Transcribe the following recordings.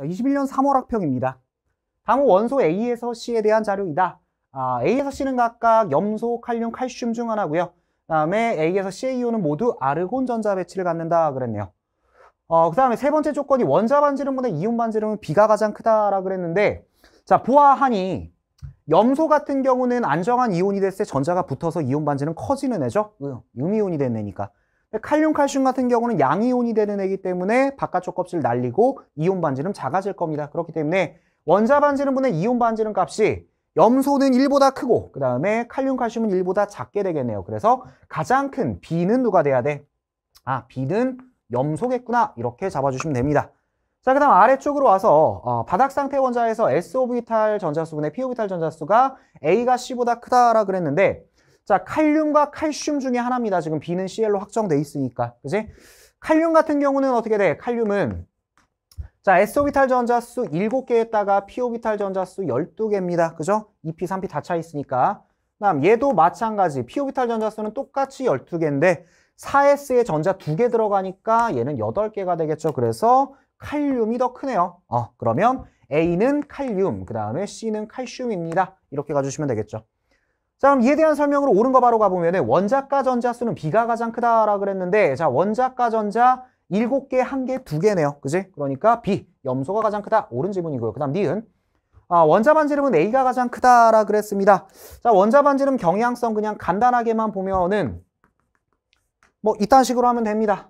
자, 21년 3월 학평입니다. 다음은 원소 A에서 C에 대한 자료이다. 아, A에서 C는 각각 염소, 칼륨, 칼슘 중 하나고요. 그다음에 A에서 C의 이온은 모두 아르곤 전자 배치를 갖는다 그랬네요. 어, 그다음에 세 번째 조건이 원자 반지름보다 이온 반지름은 B가 가장 크다라 그랬는데 자, 보아하니 염소 같은 경우는 안정한 이온이 됐을 때 전자가 붙어서 이온 반지는 커지는 애죠. 음이온이 됐네니까 칼륨, 칼슘 같은 경우는 양이온이 되는 애기 때문에 바깥쪽 껍질 날리고 이온 반지름 작아질 겁니다. 그렇기 때문에 원자 반지름분의 이온 반지름 값이 염소는 1보다 크고 그 다음에 칼륨, 칼슘은 1보다 작게 되겠네요. 그래서 가장 큰 B는 누가 돼야 돼? 아, B는 염소겠구나 이렇게 잡아주시면 됩니다. 자, 그 다음 아래쪽으로 와서 어, 바닥 상태 원자에서 S 오비탈 전자수분의 P 오비탈 전자수가 A가 C보다 크다라 그랬는데 자, 칼륨과 칼슘 중에 하나입니다. 지금 B는 Cl로 확정돼 있으니까. 그지? 칼륨 같은 경우는 어떻게 돼? 칼륨은 자, S오비탈 전자수 7개에다가 P오비탈 전자수 12개입니다. 그죠? 2P, e 3P 다 차 있으니까. 다음 얘도 마찬가지. P오비탈 전자수는 똑같이 12개인데 4S에 전자 2개 들어가니까 얘는 8개가 되겠죠. 그래서 칼륨이 더 크네요. 어, 그러면 A는 칼륨, 그 다음에 C는 칼슘입니다. 이렇게 가주시면 되겠죠. 자 그럼 이에 대한 설명으로 옳은 거 바로 가보면 원자가 전자 수는 비가 가장 크다라고 그랬는데 자 원자가 전자 7개, 1개, 2개네요. 그지? 그러니까 B, 염소가 가장 크다. 옳은 질문이고요. 그 다음 니은. 아, 원자 반지름은 A가 가장 크다라 그랬습니다. 자, 원자 반지름 경향성 그냥 간단하게만 보면은 뭐 이딴 식으로 하면 됩니다.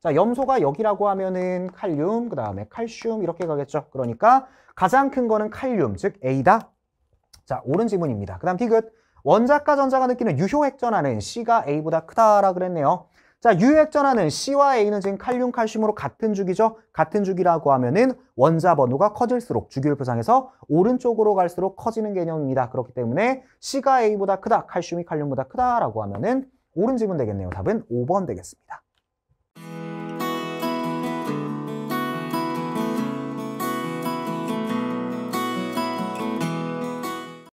자, 염소가 여기라고 하면은 칼륨, 그 다음에 칼슘 이렇게 가겠죠. 그러니까 가장 큰 거는 칼륨, 즉 A다. 자, 옳은 지문입니다. 그 다음 디귿. 원자과 전자가 느끼는 유효액 전하는 C가 A보다 크다라 그랬네요. 자, 유효액 전하는 C와 A는 지금 칼륨, 칼슘으로 같은 주기죠. 같은 주기라고 하면은 원자 번호가 커질수록 주기율표상에서 오른쪽으로 갈수록 커지는 개념입니다. 그렇기 때문에 C가 A보다 크다, 칼슘이 칼륨보다 크다라고 하면은 오른 질문 되겠네요. 답은 5번 되겠습니다.